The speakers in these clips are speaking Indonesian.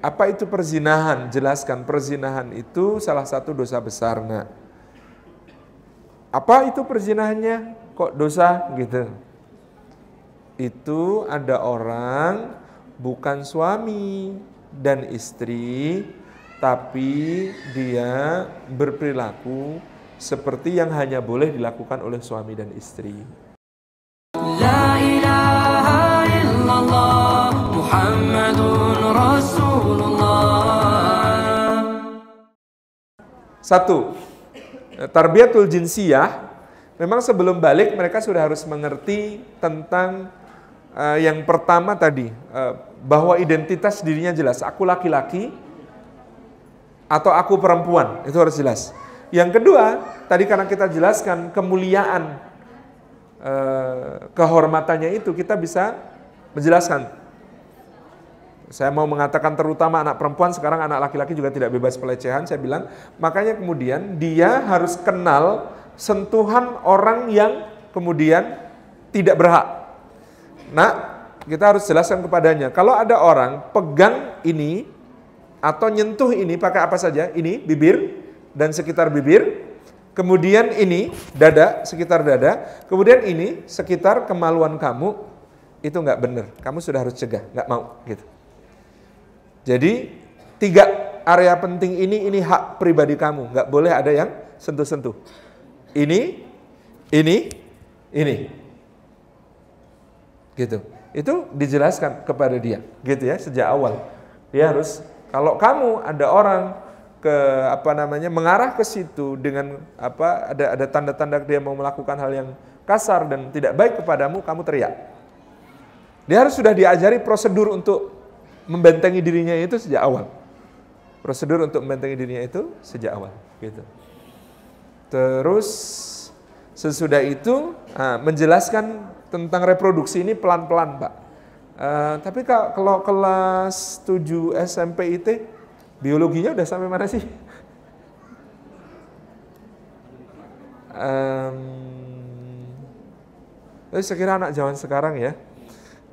Apa itu perzinahan? Jelaskan perzinahan itu salah satu dosa besar, Nak. Apa itu perzinahannya? Kok dosa gitu? Itu ada orang bukan suami dan istri, tapi dia berperilaku seperti yang hanya boleh dilakukan oleh suami dan istri. La Satu, eh, tarbiyatul jinsiyah memang sebelum balik mereka sudah harus mengerti tentang uh, yang pertama tadi uh, bahwa identitas dirinya jelas. Aku laki-laki atau aku perempuan itu harus jelas. Yang kedua, tadi karena kita jelaskan kemuliaan uh, kehormatannya itu kita bisa menjelaskan saya mau mengatakan terutama anak perempuan sekarang anak laki-laki juga tidak bebas pelecehan. Saya bilang makanya kemudian dia harus kenal sentuhan orang yang kemudian tidak berhak. Nah, kita harus jelaskan kepadanya. Kalau ada orang pegang ini atau nyentuh ini pakai apa saja? Ini bibir dan sekitar bibir. Kemudian ini dada, sekitar dada. Kemudian ini sekitar kemaluan kamu. Itu nggak benar. Kamu sudah harus cegah, nggak mau gitu. Jadi tiga area penting ini ini hak pribadi kamu, nggak boleh ada yang sentuh-sentuh. Ini, ini, ini. Gitu. Itu dijelaskan kepada dia, gitu ya, sejak awal. Dia harus kalau kamu ada orang ke apa namanya mengarah ke situ dengan apa ada ada tanda-tanda dia mau melakukan hal yang kasar dan tidak baik kepadamu, kamu teriak. Dia harus sudah diajari prosedur untuk membentengi dirinya itu sejak awal. Prosedur untuk membentengi dirinya itu sejak awal, gitu. Terus sesudah itu nah, menjelaskan tentang reproduksi ini pelan-pelan, Pak. Uh, tapi kalau kelas 7 SMP IT, biologinya udah sampai mana sih? um, saya kira anak zaman sekarang ya,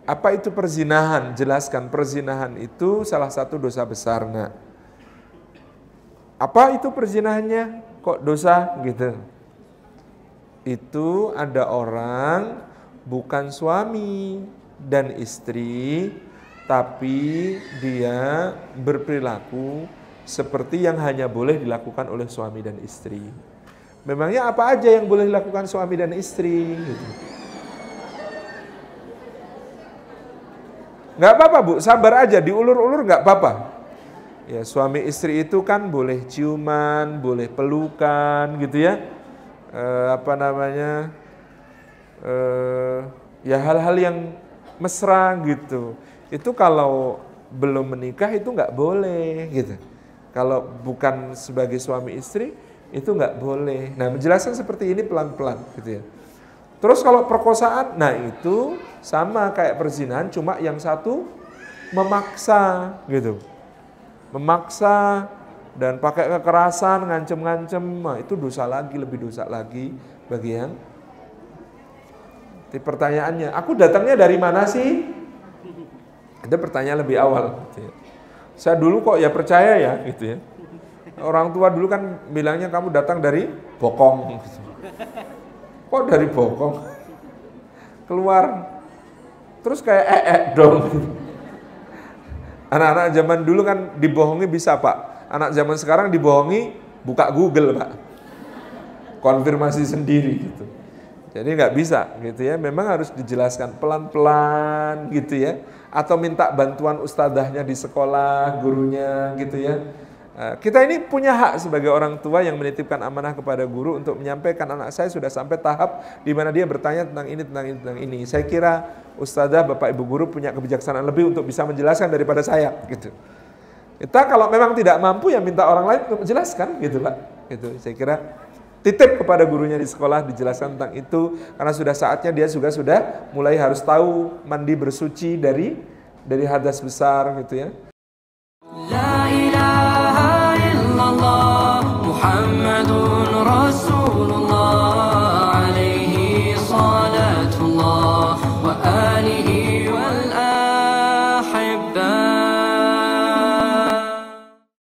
apa itu perzinahan? Jelaskan perzinahan itu salah satu dosa besar, Nak. Apa itu perzinahannya? Kok dosa gitu? Itu ada orang bukan suami dan istri, tapi dia berperilaku seperti yang hanya boleh dilakukan oleh suami dan istri. Memangnya apa aja yang boleh dilakukan suami dan istri? Gitu. Nggak apa-apa bu, sabar aja, diulur-ulur nggak apa-apa. Ya suami istri itu kan boleh ciuman, boleh pelukan gitu ya. E, apa namanya, e, ya hal-hal yang mesra gitu. Itu kalau belum menikah itu nggak boleh gitu. Kalau bukan sebagai suami istri itu nggak boleh. Nah menjelaskan seperti ini pelan-pelan gitu ya. Terus kalau perkosaan, nah itu sama kayak perzinahan, cuma yang satu memaksa gitu. Memaksa dan pakai kekerasan, ngancem-ngancem, nah, itu dosa lagi, lebih dosa lagi bagi yang pertanyaannya, aku datangnya dari mana sih? Ada pertanyaan lebih awal. Gitu ya. Saya dulu kok ya percaya ya gitu ya. Orang tua dulu kan bilangnya kamu datang dari bokong. Gitu kok dari bokong keluar terus kayak ee eh, eh, dong anak-anak zaman dulu kan dibohongi bisa pak anak zaman sekarang dibohongi buka Google pak konfirmasi sendiri gitu jadi nggak bisa gitu ya memang harus dijelaskan pelan-pelan gitu ya atau minta bantuan ustadahnya di sekolah gurunya gitu ya Eh, kita ini punya hak sebagai orang tua yang menitipkan amanah kepada guru untuk menyampaikan anak saya sudah sampai tahap di mana dia bertanya tentang ini, tentang ini, tentang ini. Saya kira ustazah, bapak ibu guru punya kebijaksanaan lebih untuk bisa menjelaskan daripada saya gitu. Kita kalau memang tidak mampu ya minta orang lain untuk menjelaskan gitu Pak. Gitu. Saya kira titip kepada gurunya di sekolah dijelaskan tentang itu karena sudah saatnya dia juga sudah mulai harus tahu mandi bersuci dari dari hadas besar gitu ya. محمد رسول